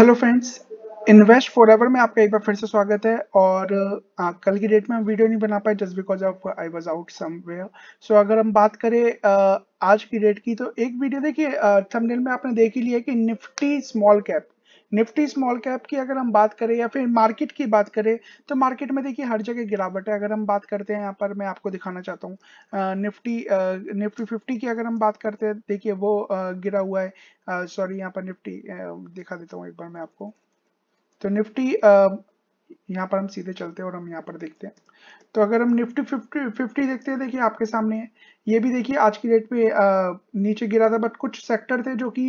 Hello friends invest forever में आपका एक बार फिर से स्वागत है और आ, कल की डेट में हम वीडियो नहीं बना पाए just because of I was out somewhere so अगर हम बात करें आ, आज की डेट की तो एक वीडियो देखिए थंबनेल में आपने देख ही लिया कि nifty small cap nifty small cap की अगर हम बात करें या फिर मार्केट की बात करें तो मार्केट में देखिए हर जगह गिरावट है अगर हम बात करते हैं यहाँ पर मैं आपको दिखाना चाहता हूँ निफ्टी निफ्टी फिफ्टी की अगर हम बात करते हैं देखिए वो गिरा हुआ है सॉरी यहाँ पर निफ्टी दिखा देता हूँ एक बार मैं आपको तो निफ्टी यहाँ पर हम सीधे चलते हैं और हम यहाँ पर देखते हैं तो अगर हम निफ्टी फिफ्टी फिफ्टी देखते हैं देखिए आपके सामने है ये भी देखिए आज की डेट पे आ, नीचे गिरा था बट कुछ सेक्टर थे जो कि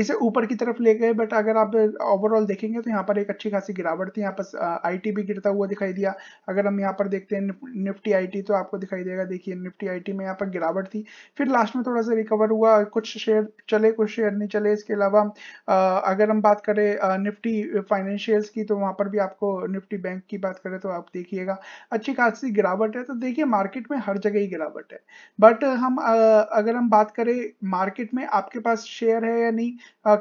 इसे ऊपर की तरफ ले गए बट अगर आप ओवरऑल देखेंगे तो यहाँ पर एक अच्छी खासी गिरावट थी यहाँ पर आईटी भी गिरता हुआ दिखाई दिया अगर हम यहाँ पर देखते हैं निफ्टी आईटी तो आपको दिखाई देगा देखिए निफ्टी आईटी में यहाँ पर गिरावट थी फिर लास्ट में थोड़ा सा रिकवर हुआ कुछ शेयर चले कुछ शेयर नहीं चले इसके अलावा अगर हम बात करें निफ्टी फाइनेंशियल्स की तो वहाँ पर भी आपको निफ्टी बैंक की बात करें तो आप देखिएगा अच्छी खासी गिरावट है तो देखिए मार्केट में हर जगह ही गिरावट है बट हम अगर हम बात करें मार्केट में आपके पास शेयर है या नहीं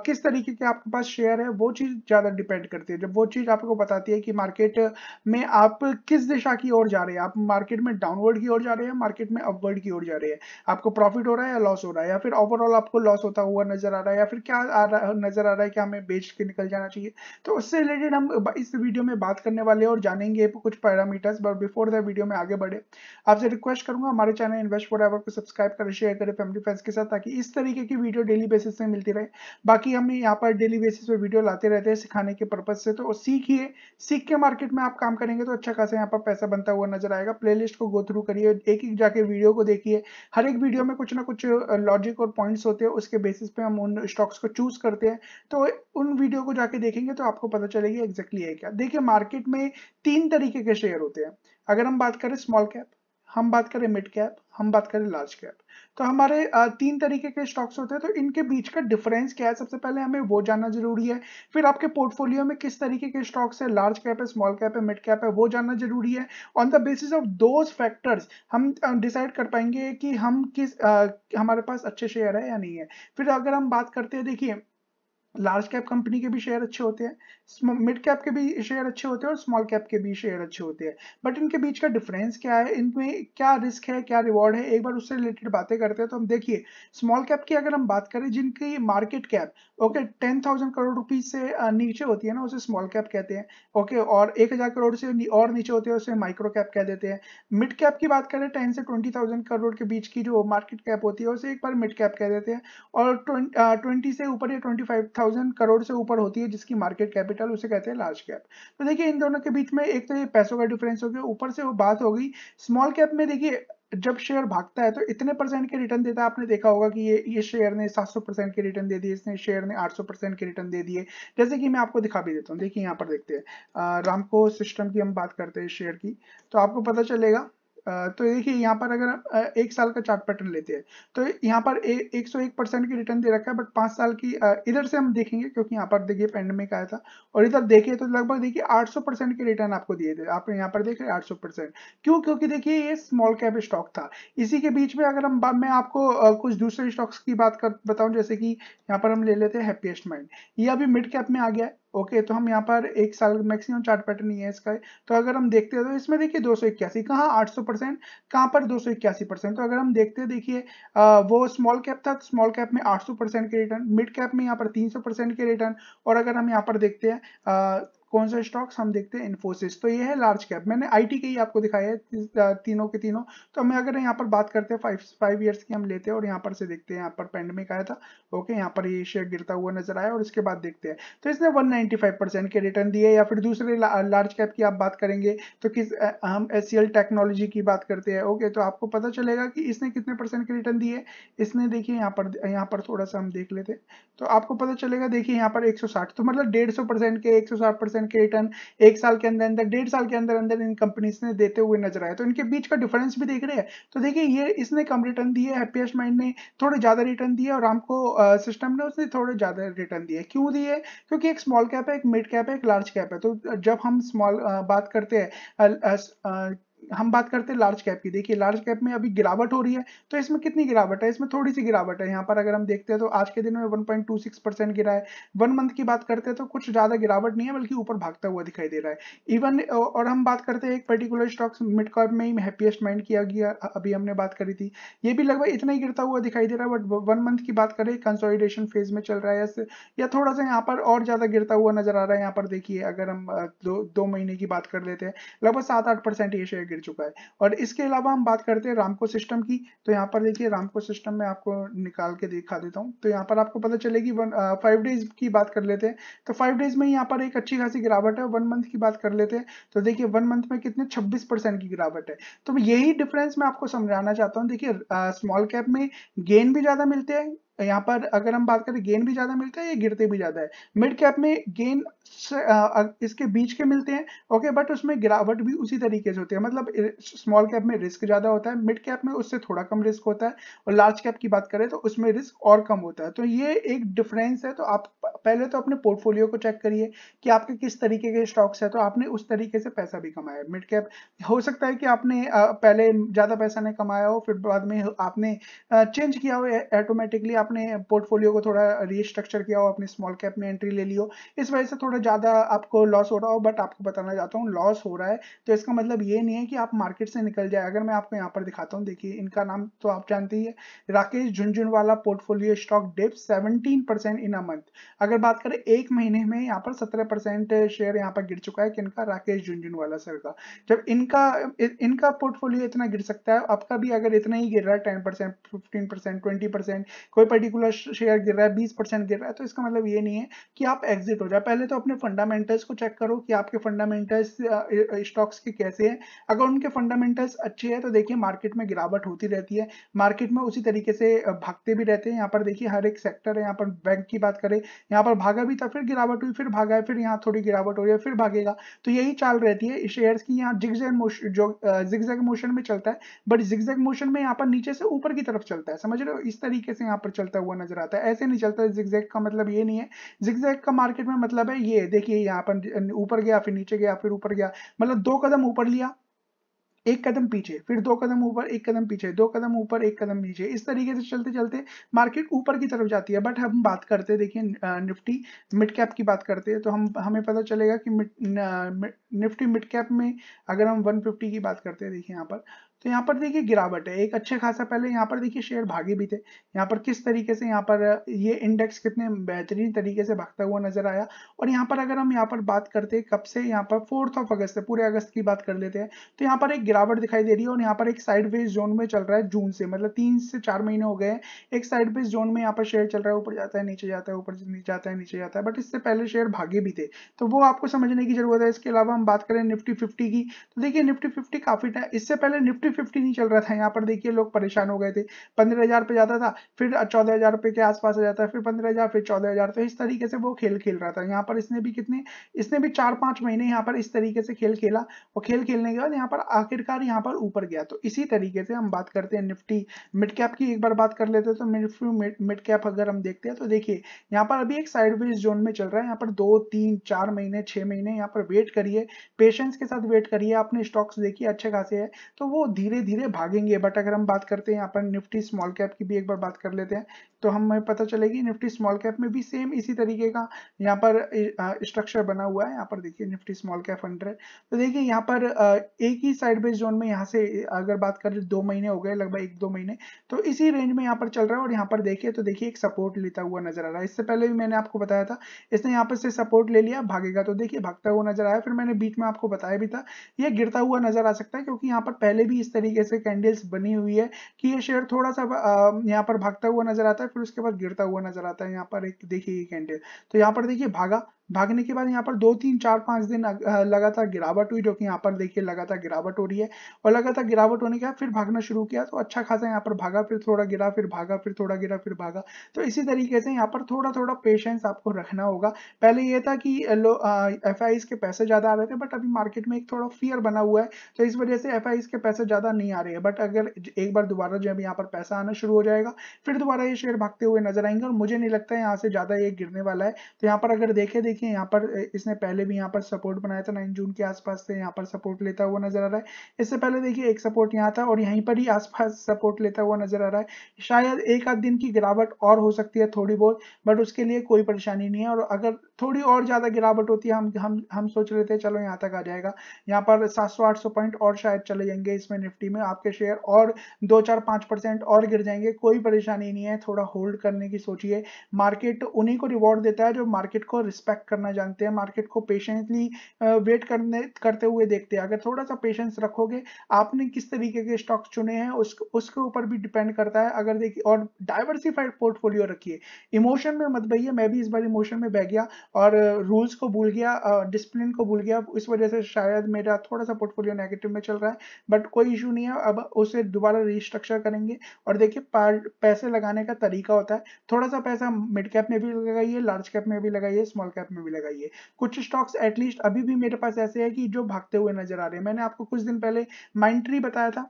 किस तरीके के आपके पास शेयर है वो चीज़ ज़्यादा डिपेंड करती है जब वो चीज़ आपको बताती है कि मार्केट में आप किस दिशा की ओर जा रहे हैं आप मार्केट में डाउनवर्ड की ओर जा रहे हैं मार्केट में अपवर्ड की ओर जा रहे हैं आपको प्रॉफिट हो रहा है या लॉस हो रहा है या फिर ओवरऑल आपको लॉस होता हुआ नजर आ रहा है या फिर क्या आ रहा नजर आ रहा है कि हमें बेच के निकल जाना चाहिए तो उससे रिलेटेड हम इस वीडियो में बात करने वाले और जानेंगे कुछ पैरामीटर्स और बिफोर द वीडियो में आगे बढ़े आपसे रिक्वेस्ट करूंगा हमारे चैनल इन्वेस्ट फॉर एवर को सब्सक्राइब करें शेयर करें फैमिली फ्रेंड्स के साथ ताकि इस तरीके की वीडियो डेली बेसिस में मिलती रहे बाकी हम यहाँ पर डेली बेसिस पे वीडियो लाते रहते हैं सिखाने के पर्पज से तो सीखिए सीख के मार्केट में आप काम करेंगे तो अच्छा खासा यहाँ पर पैसा बनता हुआ नजर आएगा प्ले को गो थ्रू करिए एक एक जाके वीडियो को देखिए हर एक वीडियो में कुछ ना कुछ लॉजिक और पॉइंट्स होते हैं उसके बेसिस पे हम उन स्टॉक्स को चूज करते हैं तो उन वीडियो को जाके देखेंगे तो आपको पता चलेगी एग्जैक्टली है क्या देखिए मार्केट में तीन तरीके के शेयर होते हैं अगर हम बात करें स्मॉल कैप हम बात करें मिड कैप हम बात करें लार्ज कैप तो हमारे तीन तरीके के स्टॉक्स होते हैं तो इनके बीच का डिफरेंस क्या है सबसे पहले हमें वो जानना जरूरी है फिर आपके पोर्टफोलियो में किस तरीके के स्टॉक्स है लार्ज कैप है स्मॉल कैप है मिड कैप है वो जानना जरूरी है on the basis of those factors हम डिसाइड कर पाएंगे कि हम किस आ, हमारे पास अच्छे शेयर है या नहीं है फिर अगर हम बात करते हैं देखिए लार्ज कैप कंपनी के भी शेयर अच्छे होते हैं मिड कैप के भी शेयर अच्छे होते हैं और स्मॉल कैप के भी शेयर अच्छे होते हैं बट इनके बीच का डिफरेंस क्या है इनमें क्या रिस्क है क्या रिवॉर्ड है एक बार उससे रिलेटेड बातें करते हैं तो हम देखिए स्मॉल कैप की अगर हम बात करें जिनकी market cap okay ten thousand crore rupees से नीचे होती है ना उसे स्मॉल कैप कहते हैं ओके और एक हजार करोड़ से और नीचे होते हैं उसे माइक्रो कैप कह देते हैं मिड कैप की बात करें टेन से ट्वेंटी थाउजेंड करोड़ के बीच की जो मार्केट कैप होती है उसे एक बार मिड कैप कह देते हैं और ट्वेंटी से ऊपर या ट्वेंटी फाइव थाउजेंड करोड़ से ऊपर होती है जिसकी मार्केट कैपिटल उसे कहते हैं लार्ज कैप तो देखिए इन दोनों के बीच में एक तो ये पैसों का डिफरेंस हो गया ऊपर से वो बात हो गई स्मॉल कैप में देखिए जब शेयर भागता है तो इतने परसेंट के रिटर्न देता है आपने देखा होगा कि ये ये शेयर ने 700 परसेंट के रिटर्न दे दिए इसने शेयर ने 800 परसेंट के रिटर्न दे दिए जैसे कि मैं आपको दिखा भी देता हूँ देखिए यहाँ पर देखते हैं रामको सिस्टम की हम बात करते हैं शेयर की तो आपको पता चलेगा तो देखिए यहाँ पर अगर एक साल का चार्ट पैटर्न लेते हैं तो यहाँ पर एक सौ एक परसेंट की रिटर्न दे रखा है बट पांच साल की इधर से हम देखेंगे क्योंकि यहाँ पर देखिए पेंडेमिक आया था और इधर देखिए तो लगभग देखिए आठ सौ परसेंट के रिटर्न आपको दिए थे आप यहाँ पर देख रहे आठ सौ परसेंट क्यों क्योंकि देखिए ये स्मॉल कैप स्टॉक था इसी के बीच में अगर हम मैं आपको कुछ दूसरे स्टॉक्स की बात कर बताऊँ जैसे कि यहाँ पर हम ले लेते हैं हैप्पीएस्ट माइंड ये अभी मिड कैप में आ गया है ओके तो हम यहाँ पर एक साल मैक्सिमम चार्ट पैटर्न ही है इसका तो अगर हम देखते हैं तो इसमें देखिए दो सौ इक्यासी कहाँ आठ सौ परसेंट कहाँ पर दो सौ इक्यासी परसेंट तो अगर हम देखते हैं देखिए वो स्मॉल कैप था तो स्मॉल कैप में आठ सौ परसेंट के रिटर्न मिड कैप में यहाँ पर तीन सौ परसेंट के रिटर्न और अगर हम यहाँ पर देखते हैं कौन सा स्टॉक्स हम देखते हैं इन्फोसिस तो ये है लार्ज कैप मैंने आईटी के ही आपको दिखाया है तीनों के तीनों तो हमें अगर यहाँ पर बात करते हैं फाइव फाइव ईयर्स की हम लेते हैं और यहाँ पर से देखते हैं यहाँ पर पेंडेमिक आया था ओके यहाँ पर ये शेयर गिरता हुआ नजर आया और इसके बाद देखते हैं तो इसने वन के रिटर्न दिए या फिर दूसरे ला, लार्ज कैप की आप बात करेंगे तो किस हम एस टेक्नोलॉजी की बात करते हैं ओके तो आपको पता चलेगा कि इसने कितने परसेंट के रिटर्न दिए इसने देखिए यहाँ पर यहाँ पर थोड़ा सा हम देख लेते तो आपको पता चलेगा देखिए यहाँ पर एक तो मतलब डेढ़ के एक टन के रिटर्न एक साल के अंदर अंदर डेढ़ साल के अंदर अंदर इन कंपनीज ने देते हुए नजर आए तो इनके बीच का डिफरेंस भी देख रहे हैं तो देखिए ये इसने कम रिटर्न दिए हैप्पीएस्ट माइंड ने थोड़े ज्यादा रिटर्न दिए और आपको सिस्टम ने उसने थोड़े ज्यादा रिटर्न दिए क्यों दिए क्योंकि एक स्मॉल कैप है एक मिड कैप है एक लार्ज कैप है तो जब हम स्मॉल बात करते हैं हम बात करते हैं लार्ज कैप की देखिए लार्ज कैप में अभी गिरावट हो रही है तो इसमें कितनी गिरावट है इसमें थोड़ी सी गिरावट है यहाँ पर अगर हम देखते हैं तो आज के दिन में 1.26 परसेंट गिरा है वन मंथ की बात करते हैं तो कुछ ज्यादा गिरावट नहीं है बल्कि ऊपर भागता हुआ दिखाई दे रहा है इवन और हम बात करते हैं एक पर्टिकुलर स्टॉक्स मिड कैप में ही हैप्पीएस्ट माइंड किया गया अभी हमने बात करी थी ये भी लगभग इतना ही गिरता हुआ दिखाई दे रहा है बट वन मंथ की बात करें कंसोलिडेशन फेज में चल रहा है या थोड़ा सा यहाँ पर और ज्यादा गिरता हुआ नजर आ रहा है यहाँ पर देखिए अगर हम दो, महीने की बात कर लेते हैं लगभग सात आठ परसेंट ये शेयर गिर चुका है और इसके अलावा हम बात करते हैं रामको सिस्टम की तो यहाँ पर देखिए रामको सिस्टम में आपको निकाल के दिखा देता हूँ तो यहाँ पर आपको पता चलेगी फाइव डेज की बात कर लेते हैं तो फाइव डेज में यहाँ पर एक अच्छी खासी गिरावट है वन मंथ की बात कर लेते हैं तो देखिए वन मंथ में कितने छब्बीस की गिरावट है तो यही डिफरेंस मैं आपको समझाना चाहता हूँ देखिए स्मॉल कैप में गेन भी ज्यादा मिलते हैं तो यहाँ पर अगर हम बात करें गेन भी ज्यादा मिलता है या गिरते भी ज्यादा है मिड कैप में गेन इसके बीच के मिलते हैं ओके बट उसमें गिरावट भी उसी तरीके से होती है मतलब स्मॉल कैप में रिस्क ज्यादा होता है मिड कैप में उससे थोड़ा कम रिस्क होता है और लार्ज कैप की बात करें तो उसमें रिस्क और कम होता है तो ये एक डिफरेंस है तो आप पहले तो अपने पोर्टफोलियो को चेक करिए कि आपके किस तरीके के स्टॉक्स है तो आपने उस तरीके से पैसा भी कमाया मिड कैप हो सकता है कि आपने पहले ज्यादा पैसा नहीं कमाया हो फिर बाद में आपने चेंज किया हो ऑटोमेटिकली आपने पोर्टफोलियो को थोड़ा रीस्ट्रक्चर किया हो अपने स्मॉल कैप में एंट्री ले ली हो इस वजह से थोड़ा ज़्यादा आपको लॉस हो रहा हो बट आपको बताना चाहता हूँ लॉस हो रहा है तो इसका मतलब ये नहीं है कि आप मार्केट से निकल जाए अगर मैं आपको यहाँ पर दिखाता हूँ देखिए इनका नाम तो आप जानते ही है Rakesh Jhunjhunwala portfolio stock dip percent in a month अगर बात करें एक महीने में यहाँ पर सत्रह शेयर यहाँ पर गिर चुका है किनका राकेश झुंझुनवाला सर का जब इनका इनका पोर्टफोलियो इतना गिर सकता है आपका भी अगर इतना ही गिर रहा है ten percent fifteen percent twenty percent कोई पर्टिकुलर शेयर गिर रहा है बीस परसेंट गिर रहा है तो इसका मतलब ये नहीं है कि आप एग्जिट हो जाए पहले तो अपने फंडामेंटल्स को चेक करो कि आपके फंडामेंटल्स स्टॉक्स के कैसे हैं अगर उनके फंडामेंटल्स अच्छे हैं तो देखिए मार्केट में गिरावट होती रहती है मार्केट में उसी तरीके से भागते भी रहते हैं यहाँ पर देखिए हर एक सेक्टर है यहाँ पर बैंक की बात करें यहाँ पर भागा भी था फिर गिरावट हुई फिर भागा फिर यहाँ थोड़ी गिरावट हो रही फिर भागेगा तो यही चाल रहती है शेयर की यहाँ जिगजैग मोशन जो जिगजैग मोशन में चलता है बट जिगजैग मोशन में यहाँ पर नीचे से ऊपर की तरफ चलता है समझ रहे हो इस तरीके से यहाँ पर चलता हुआ नजर आता है ऐसे नहीं चलता जिगजैग का मतलब ये नहीं है जिगजैग का मार्केट में मतलब है ये देखिए यहाँ पर ऊपर गया फिर नीचे गया फिर ऊपर गया मतलब दो कदम ऊपर लिया एक कदम पीछे फिर दो कदम ऊपर एक कदम पीछे दो कदम ऊपर एक कदम नीचे इस तरीके से चलते चलते मार्केट ऊपर की तरफ जाती है बट हम बात करते हैं देखिए निफ्टी मिड कैप की बात करते हैं तो हम हमें पता चलेगा कि निफ्टी मिड कैप में अगर हम 150 की बात करते हैं देखिए यहाँ पर तो यहाँ पर देखिए गिरावट है एक अच्छे खासा पहले यहाँ पर देखिए शेयर भागे भी थे यहाँ पर किस तरीके से यहाँ पर ये इंडेक्स कितने बेहतरीन तरीके से भागता हुआ नजर आया और यहाँ पर अगर हम यहाँ पर बात करते हैं कब से यहाँ पर फोर्थ ऑफ अगस्त से पूरे अगस्त की बात कर लेते हैं तो यहाँ पर एक गिरावट दिखाई दे रही है और यहाँ पर एक साइड जोन में चल रहा है जून से मतलब तीन से चार महीने हो गए एक साइड जोन में यहाँ पर शेयर चल रहा है ऊपर जाता है नीचे जाता है ऊपर जाता है नीचे जाता है बट इससे पहले शेयर भागे भी थे तो वो आपको समझने की जरूरत है इसके अलावा हम बात करें निफ्टी फिफ्टी की तो देखिए निफ्टी फिफ्टी काफी इससे पहले निफ्टी फिफ्टी नहीं चल रहा था यहाँ पर देखिए लोग परेशान हो गए थे पंद्रह हजार पे जाता था फिर चौदह हजार रुपए के आसपास आ जाता है फिर पंद्रह हजार फिर चौदह हजार तो इस तरीके से वो खेल खेल रहा था यहाँ पर इसने भी कितने इसने भी चार पांच महीने यहाँ पर इस तरीके से खेल खेला और खेल खेलने के बाद यहाँ पर आखिरकार यहाँ पर ऊपर गया तो इसी तरीके से हम बात करते हैं निफ्टी मिड कैप की एक बार बात कर लेते हैं तो निफ्टी मिड कैप अगर हम देखते हैं तो देखिए यहाँ पर अभी एक साइडवेज जोन में चल रहा है यहाँ पर दो तीन चार महीने छह महीने यहाँ पर वेट करिए पेशेंस के साथ वेट करिए अपने स्टॉक्स देखिए अच्छे खासे है तो वो धीरे धीरे भागेंगे बट अगर हम बात करते हैं यहाँ पर निफ्टी स्मॉल कैप की भी एक बार बात कर लेते हैं तो हमें पता चलेगी निफ्टी स्मॉल कैप में भी सेम इसी तरीके का यहाँ पर स्ट्रक्चर बना हुआ है यहाँ पर देखिए निफ्टी स्मॉल कैप हंड्रेड तो देखिए यहाँ पर एक ही साइड बेस जोन में यहाँ से अगर बात करें दो महीने हो गए लगभग एक दो महीने तो इसी रेंज में यहाँ पर चल रहा है और यहाँ पर देखिए तो देखिए एक सपोर्ट लेता हुआ नजर आ रहा है इससे पहले भी मैंने आपको बताया था इसने यहाँ पर से सपोर्ट ले लिया भागेगा तो देखिए भागता हुआ नजर आया फिर मैंने बीच में आपको बताया भी था ये गिरता हुआ नजर आ सकता है क्योंकि यहाँ पर पहले भी इस तरीके से कैंडल्स बनी हुई है कि ये शेयर थोड़ा सा यहाँ पर भागता हुआ नजर आता है फिर उसके बाद गिरता हुआ नजर आता है यहाँ पर एक देखिए कैंडल तो यहाँ पर देखिए भागा भागने के बाद यहाँ पर दो तीन चार पांच दिन लगातार गिरावट हुई जो कि यहाँ पर देखिए लगातार गिरावट हो रही है और लगातार गिरावट होने के बाद फिर भागना शुरू किया तो अच्छा खासा यहाँ पर भागा फिर थोड़ा गिरा फिर भागा फिर थोड़ा गिरा फिर भागा तो इसी तरीके से यहाँ पर थोड़ा थोड़ा पेशेंस आपको रखना होगा पहले यह था कि एफ के पैसे ज़्यादा आ रहे थे बट अभी मार्केट में एक थोड़ा फियर बना हुआ है तो इस वजह से एफ के पैसे ज़्यादा नहीं आ रहे हैं बट अगर एक बार दोबारा जब यहाँ पर पैसा आना शुरू हो जाएगा फिर दोबारा ये शेयर भागते हुए नजर आएंगे और मुझे नहीं लगता है यहाँ से ज़्यादा ये गिरने वाला है तो यहाँ पर अगर देखे देखिए यहाँ पर इसने पहले भी यहाँ पर सपोर्ट बनाया था नाइन जून के आसपास से यहाँ पर सपोर्ट लेता हुआ नजर आ रहा है इससे पहले देखिए एक सपोर्ट यहाँ था और यहीं पर ही आसपास सपोर्ट लेता हुआ नजर आ रहा है शायद एक आध दिन की गिरावट और हो सकती है थोड़ी बहुत बट उसके लिए कोई परेशानी नहीं है और अगर थोड़ी और ज़्यादा गिरावट होती है हम हम हम सोच रहे थे चलो यहाँ तक आ जाएगा यहाँ पर 700-800 पॉइंट और शायद चले जाएंगे इसमें निफ्टी में आपके शेयर और दो चार पांच परसेंट और गिर जाएंगे कोई परेशानी नहीं है थोड़ा होल्ड करने की सोचिए मार्केट उन्हीं को रिवॉर्ड देता है जो मार्केट को रिस्पेक्ट करना जानते हैं मार्केट को पेशेंटली वेट करने करते हुए देखते हैं अगर थोड़ा सा पेशेंस रखोगे आपने किस तरीके के स्टॉक्स चुने हैं उस उसके ऊपर भी डिपेंड करता है अगर देखिए और डाइवर्सिफाइड पोर्टफोलियो रखिए इमोशन में मत बहिए मैं भी इस बार इमोशन में बह गया और रूल्स को भूल गया डिसिप्लिन को भूल गया इस वजह से शायद मेरा थोड़ा सा पोर्टफोलियो नेगेटिव में चल रहा है बट कोई इशू नहीं है अब उसे दोबारा रिस्ट्रक्चर करेंगे और देखिए पैसे लगाने का तरीका होता है थोड़ा सा पैसा मिड कैप में भी लगाइए लार्ज कैप में भी लगाइए स्मॉल कैप में भी लगाइए कुछ स्टॉक्स एटलीस्ट अभी भी मेरे पास ऐसे है कि जो भागते हुए नजर आ रहे हैं मैंने आपको कुछ दिन पहले माइंड ट्री बताया था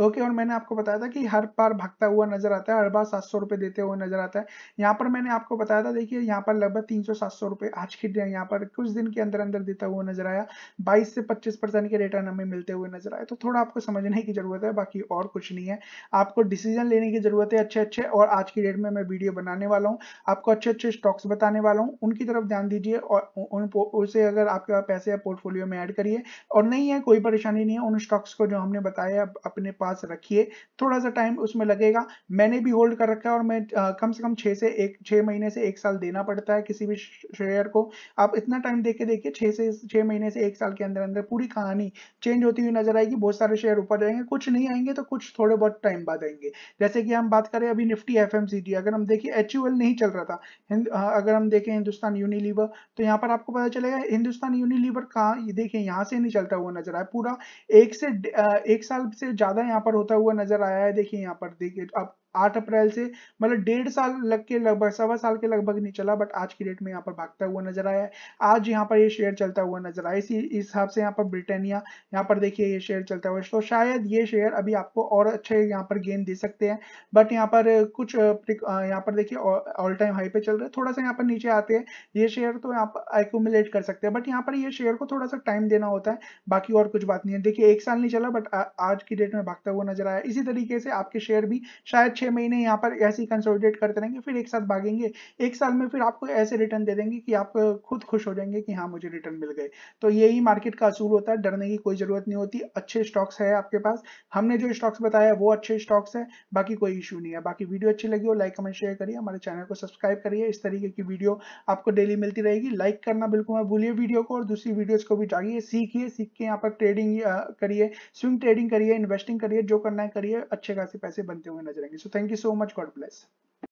ओके और मैंने आपको बताया था कि हर बार भागता हुआ नजर आता है हर बार सात सौ रुपए देते हुए नजर आता है यहाँ पर मैंने आपको बताया था देखिए यहाँ पर लगभग तीन सौ सात सौ रुपए आज की यहाँ पर कुछ दिन के अंदर अंदर देता हुआ नजर आया बाईस से पच्चीस परसेंट के रिटर्न हमें मिलते हुए नजर आए तो थोड़ा आपको समझने की जरूरत है बाकी और कुछ नहीं है आपको डिसीजन लेने की जरूरत है अच्छे अच्छे और आज की डेट में मैं वीडियो बनाने वाला हूँ आपको अच्छे अच्छे स्टॉक्स बताने वाला हूँ उनकी तरफ ध्यान दीजिए और उन उसे अगर आपके पास पैसे या पोर्टफोलियो में ऐड करिए और नहीं है कोई परेशानी नहीं है उन स्टॉक्स को जो हमने बताया अपने पास पास रखिए थोड़ा सा टाइम उसमें लगेगा मैंने भी होल्ड कर रखा है और मैं आ, कम से कम छः से एक छः महीने से एक साल देना पड़ता है किसी भी शेयर को आप इतना टाइम दे देखिए छः से छः महीने से एक साल के अंदर अंदर पूरी कहानी चेंज होती हुई नजर आएगी बहुत सारे शेयर ऊपर जाएंगे कुछ नहीं आएंगे तो कुछ थोड़े बहुत टाइम बाद आएंगे जैसे कि हम बात करें अभी निफ्टी एफ अगर हम देखिए एच नहीं चल रहा था अगर हम देखें हिंदुस्तान यूनिलीवर तो यहाँ पर आपको पता चलेगा हिंदुस्तान यूनिलीवर कहाँ देखिए यहाँ से नहीं चलता हुआ नजर आए पूरा एक से एक साल से ज्यादा यहाँ यहाँ पर होता हुआ नजर आया है देखिए यहाँ पर देखिए आप आठ अप्रैल से मतलब डेढ़ साल लग के लगभग सवा साल के लगभग नहीं चला बट आज की डेट में यहाँ पर भागता हुआ नजर आया है आज यहाँ पर ये शेयर चलता हुआ नजर आया इसी हिसाब से यहाँ पर ब्रिटेनिया यहाँ पर देखिए ये शेयर चलता हुआ तो शायद ये शेयर अभी आपको और अच्छे यहाँ पर गेन दे सकते हैं बट यहाँ पर कुछ यहाँ पर देखिए ऑल टाइम हाई पे चल रहे थोड़ा सा यहाँ पर नीचे आते हैं ये शेयर तो यहाँ पर एकोमुलेट कर सकते हैं बट यहाँ पर ये शेयर को थोड़ा सा टाइम देना होता है बाकी और कुछ बात नहीं है देखिए एक साल नहीं चला बट आज की डेट में भागता हुआ नजर आया इसी तरीके से आपके शेयर भी शायद छह छह महीने यहाँ पर ऐसे ही कंसोलिडेट करते रहेंगे फिर एक साथ भागेंगे एक साल में फिर आपको ऐसे रिटर्न दे देंगे कि आप खुद खुश हो जाएंगे कि हाँ मुझे रिटर्न मिल गए तो यही मार्केट का असूल होता है डरने की कोई ज़रूरत नहीं होती अच्छे स्टॉक्स है आपके पास हमने जो स्टॉक्स बताया वो अच्छे स्टॉक्स है बाकी कोई इशू नहीं है बाकी वीडियो अच्छी लगी हो लाइक कमेंट शेयर करिए हमारे चैनल को सब्सक्राइब करिए इस तरीके की वीडियो आपको डेली मिलती रहेगी लाइक करना बिल्कुल मैं भूलिए वीडियो को और दूसरी वीडियोस को भी जाइए सीखिए सीख के यहाँ पर ट्रेडिंग करिए स्विंग ट्रेडिंग करिए इन्वेस्टिंग करिए जो करना है करिए अच्छे खासे पैसे बनते हुए नजर आएंगे So thank you so much. God bless.